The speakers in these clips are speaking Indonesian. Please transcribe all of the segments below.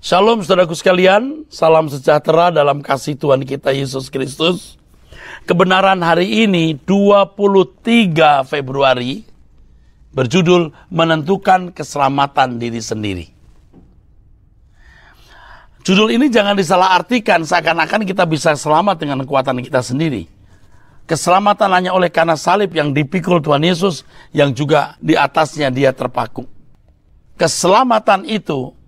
Shalom saudaraku sekalian, salam sejahtera dalam kasih Tuhan kita Yesus Kristus. Kebenaran hari ini 23 Februari berjudul menentukan keselamatan diri sendiri. Judul ini jangan disalahartikan seakan-akan kita bisa selamat dengan kekuatan kita sendiri. Keselamatan hanya oleh karena salib yang dipikul Tuhan Yesus yang juga di atasnya dia terpaku. Keselamatan itu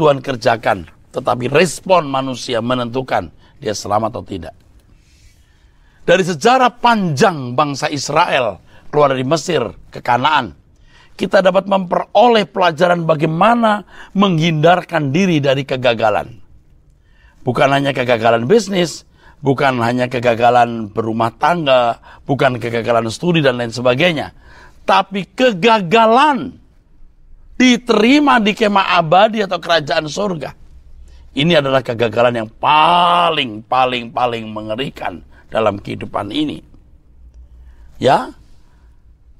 Tuhan kerjakan, tetapi respon manusia menentukan dia selamat atau tidak. Dari sejarah panjang bangsa Israel keluar dari Mesir ke Kanaan, kita dapat memperoleh pelajaran bagaimana menghindarkan diri dari kegagalan. Bukan hanya kegagalan bisnis, bukan hanya kegagalan berumah tangga, bukan kegagalan studi dan lain sebagainya, tapi kegagalan diterima di kemah abadi atau kerajaan surga. Ini adalah kegagalan yang paling paling paling mengerikan dalam kehidupan ini. Ya.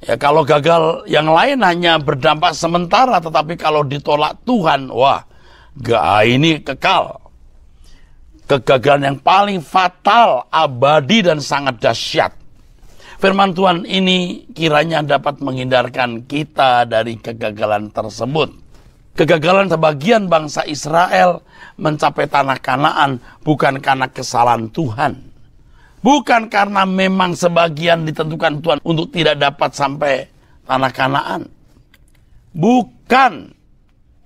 Ya kalau gagal yang lain hanya berdampak sementara tetapi kalau ditolak Tuhan, wah, gak ah, ini kekal. Kegagalan yang paling fatal, abadi dan sangat dahsyat. Firman Tuhan ini kiranya dapat menghindarkan kita dari kegagalan tersebut. Kegagalan sebagian bangsa Israel mencapai tanah Kanaan bukan karena kesalahan Tuhan. Bukan karena memang sebagian ditentukan Tuhan untuk tidak dapat sampai tanah Kanaan. Bukan,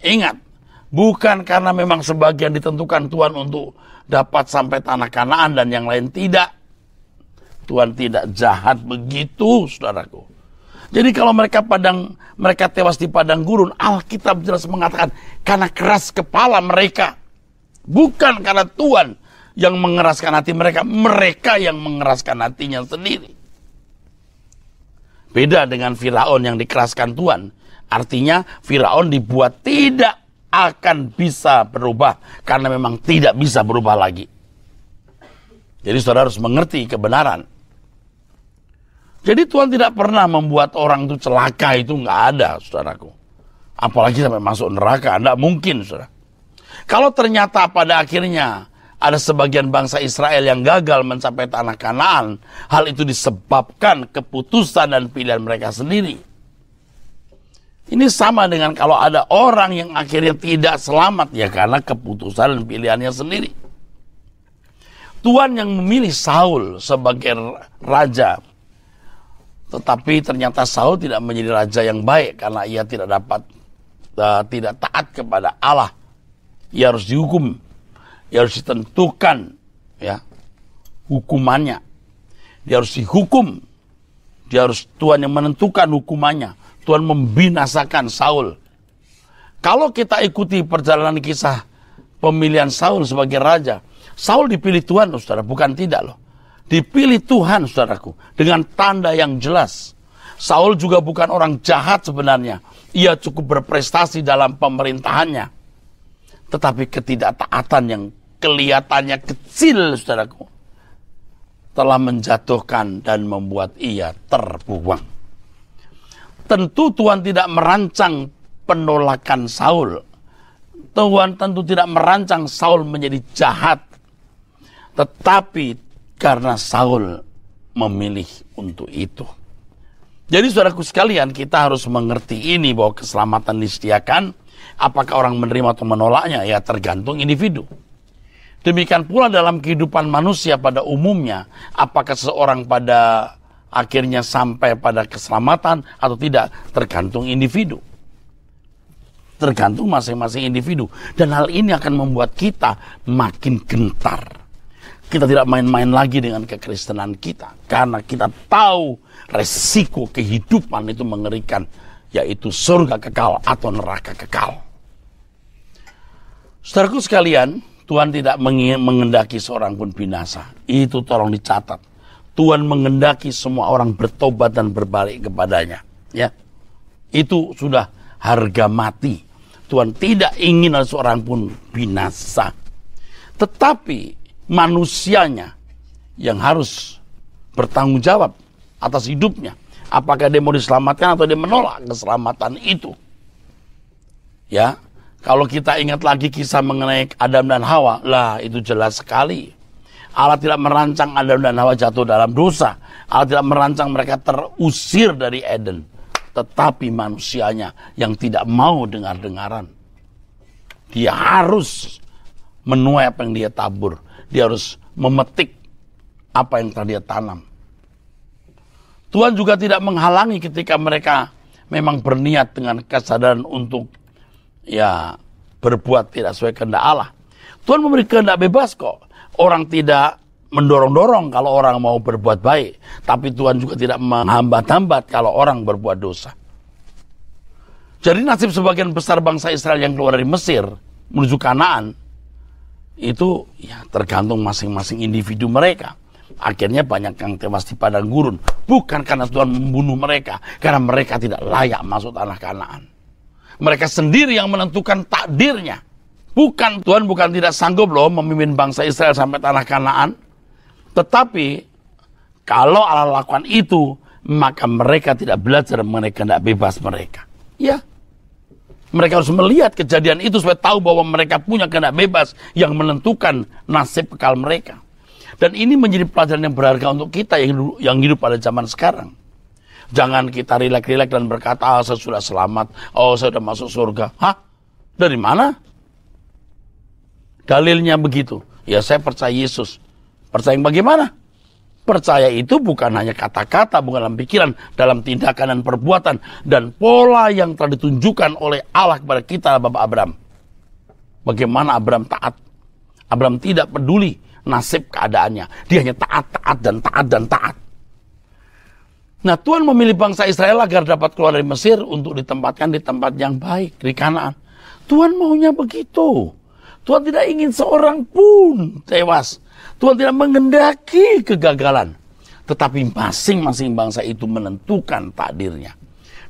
ingat, bukan karena memang sebagian ditentukan Tuhan untuk dapat sampai tanah Kanaan dan yang lain tidak Tuhan tidak jahat begitu, saudaraku. Jadi kalau mereka padang mereka tewas di padang gurun, Alkitab jelas mengatakan karena keras kepala mereka, bukan karena Tuhan yang mengeraskan hati mereka, mereka yang mengeraskan hatinya sendiri. Beda dengan Firaun yang dikeraskan Tuhan. Artinya Firaun dibuat tidak akan bisa berubah karena memang tidak bisa berubah lagi. Jadi saudara harus mengerti kebenaran jadi Tuhan tidak pernah membuat orang itu celaka itu nggak ada, saudaraku. Apalagi sampai masuk neraka, tidak mungkin, saudara. Kalau ternyata pada akhirnya ada sebagian bangsa Israel yang gagal mencapai tanah Kanaan, hal itu disebabkan keputusan dan pilihan mereka sendiri. Ini sama dengan kalau ada orang yang akhirnya tidak selamat ya karena keputusan dan pilihannya sendiri. Tuhan yang memilih Saul sebagai raja tetapi ternyata Saul tidak menjadi raja yang baik karena ia tidak dapat uh, tidak taat kepada Allah. Ia harus dihukum. Ia harus ditentukan ya hukumannya. Dia harus dihukum. Dia harus Tuhan yang menentukan hukumannya. Tuhan membinasakan Saul. Kalau kita ikuti perjalanan kisah pemilihan Saul sebagai raja, Saul dipilih Tuhan, Saudara, bukan tidak loh. Dipilih Tuhan, saudaraku, dengan tanda yang jelas. Saul juga bukan orang jahat sebenarnya. Ia cukup berprestasi dalam pemerintahannya. Tetapi ketidaktaatan yang kelihatannya kecil, saudaraku, telah menjatuhkan dan membuat ia terbuang. Tentu Tuhan tidak merancang penolakan Saul. Tuhan tentu tidak merancang Saul menjadi jahat. Tetapi karena Saul memilih untuk itu. Jadi saudaraku sekalian, kita harus mengerti ini bahwa keselamatan disediakan. Apakah orang menerima atau menolaknya? Ya tergantung individu. Demikian pula dalam kehidupan manusia pada umumnya. Apakah seorang pada akhirnya sampai pada keselamatan atau tidak? Tergantung individu. Tergantung masing-masing individu. Dan hal ini akan membuat kita makin gentar kita tidak main-main lagi dengan kekristenan kita. Karena kita tahu resiko kehidupan itu mengerikan. Yaitu surga kekal atau neraka kekal. Saudaraku sekalian, Tuhan tidak mengendaki seorang pun binasa. Itu tolong dicatat. Tuhan mengendaki semua orang bertobat dan berbalik kepadanya. Ya, Itu sudah harga mati. Tuhan tidak ingin seorang pun binasa. Tetapi manusianya yang harus bertanggung jawab atas hidupnya. Apakah dia mau diselamatkan atau dia menolak keselamatan itu? Ya, kalau kita ingat lagi kisah mengenai Adam dan Hawa, lah itu jelas sekali. Allah tidak merancang Adam dan Hawa jatuh dalam dosa. Allah tidak merancang mereka terusir dari Eden. Tetapi manusianya yang tidak mau dengar-dengaran. Dia harus menuai apa yang dia tabur dia harus memetik apa yang telah dia tanam. Tuhan juga tidak menghalangi ketika mereka memang berniat dengan kesadaran untuk ya berbuat tidak sesuai kehendak Allah. Tuhan memberi kehendak bebas kok. Orang tidak mendorong-dorong kalau orang mau berbuat baik, tapi Tuhan juga tidak menghambat-hambat kalau orang berbuat dosa. Jadi nasib sebagian besar bangsa Israel yang keluar dari Mesir menuju Kanaan itu ya tergantung masing-masing individu mereka. Akhirnya banyak yang tewas di padang gurun. Bukan karena Tuhan membunuh mereka. Karena mereka tidak layak masuk tanah kanaan. Mereka sendiri yang menentukan takdirnya. Bukan Tuhan bukan tidak sanggup loh memimpin bangsa Israel sampai tanah kanaan. Tetapi kalau Allah lakukan itu, maka mereka tidak belajar mengenai kehendak bebas mereka. Ya, mereka harus melihat kejadian itu supaya tahu bahwa mereka punya kehendak bebas yang menentukan nasib kekal mereka. Dan ini menjadi pelajaran yang berharga untuk kita yang hidup, yang hidup pada zaman sekarang. Jangan kita rilek-rilek dan berkata, oh, saya sudah selamat, oh saya sudah masuk surga. Hah? Dari mana? Dalilnya begitu. Ya saya percaya Yesus. Percaya bagaimana? Percaya itu bukan hanya kata-kata, bukan dalam pikiran, dalam tindakan dan perbuatan. Dan pola yang telah ditunjukkan oleh Allah kepada kita, Bapak Abraham. Bagaimana Abraham taat. Abraham tidak peduli nasib keadaannya. Dia hanya taat, taat, dan taat, dan taat. Nah Tuhan memilih bangsa Israel agar dapat keluar dari Mesir untuk ditempatkan di tempat yang baik, di Kanaan. Tuhan maunya begitu. Tuhan tidak ingin seorang pun tewas Tuhan tidak mengendaki kegagalan, tetapi masing-masing bangsa itu menentukan takdirnya.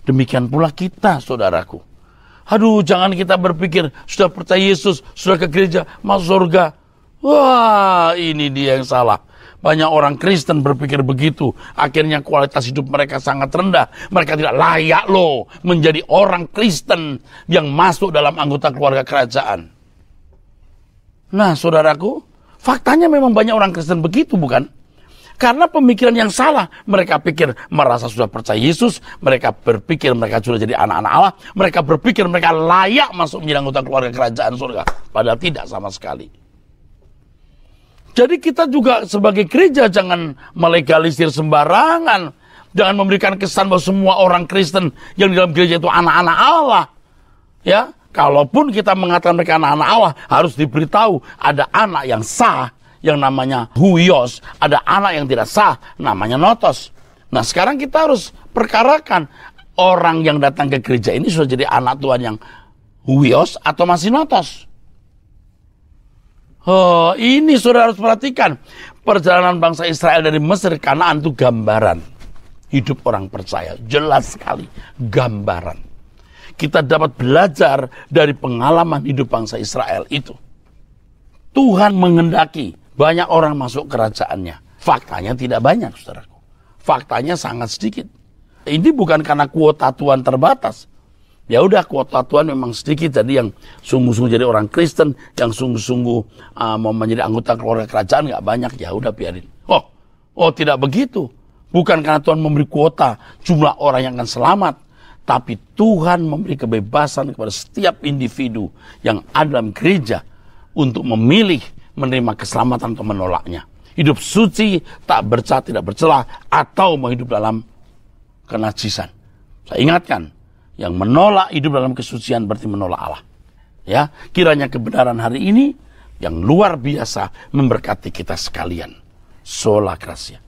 Demikian pula kita, saudaraku. Aduh, jangan kita berpikir, sudah percaya Yesus, sudah ke gereja, masuk surga. Wah, ini dia yang salah. Banyak orang Kristen berpikir begitu. Akhirnya kualitas hidup mereka sangat rendah. Mereka tidak layak loh menjadi orang Kristen yang masuk dalam anggota keluarga kerajaan. Nah, saudaraku, Faktanya memang banyak orang Kristen begitu, bukan? Karena pemikiran yang salah, mereka pikir merasa sudah percaya Yesus, mereka berpikir mereka sudah jadi anak-anak Allah, mereka berpikir mereka layak masuk menjadi anggota keluarga kerajaan surga, padahal tidak sama sekali. Jadi kita juga sebagai gereja jangan melegalisir sembarangan, jangan memberikan kesan bahwa semua orang Kristen yang di dalam gereja itu anak-anak Allah. Ya, Kalaupun kita mengatakan mereka anak-anak Allah, harus diberitahu ada anak yang sah yang namanya huyos, ada anak yang tidak sah namanya notos. Nah, sekarang kita harus perkarakan orang yang datang ke gereja ini sudah jadi anak Tuhan yang huyos atau masih notos. Oh, ini sudah harus perhatikan perjalanan bangsa Israel dari Mesir Kanaan itu gambaran hidup orang percaya, jelas sekali gambaran kita dapat belajar dari pengalaman hidup bangsa Israel itu. Tuhan mengendaki banyak orang masuk kerajaannya. Faktanya tidak banyak, saudaraku. Faktanya sangat sedikit. Ini bukan karena kuota Tuhan terbatas. Ya udah kuota Tuhan memang sedikit jadi yang sungguh-sungguh jadi orang Kristen yang sungguh-sungguh uh, mau menjadi anggota keluarga kerajaan nggak banyak ya udah biarin. Oh, oh tidak begitu. Bukan karena Tuhan memberi kuota jumlah orang yang akan selamat, tapi Tuhan memberi kebebasan kepada setiap individu yang ada dalam gereja untuk memilih menerima keselamatan atau menolaknya. Hidup suci, tak bercat, tidak bercelah, atau mau hidup dalam kenajisan. Saya ingatkan, yang menolak hidup dalam kesucian berarti menolak Allah. Ya, kiranya kebenaran hari ini yang luar biasa memberkati kita sekalian. Sola Gracia.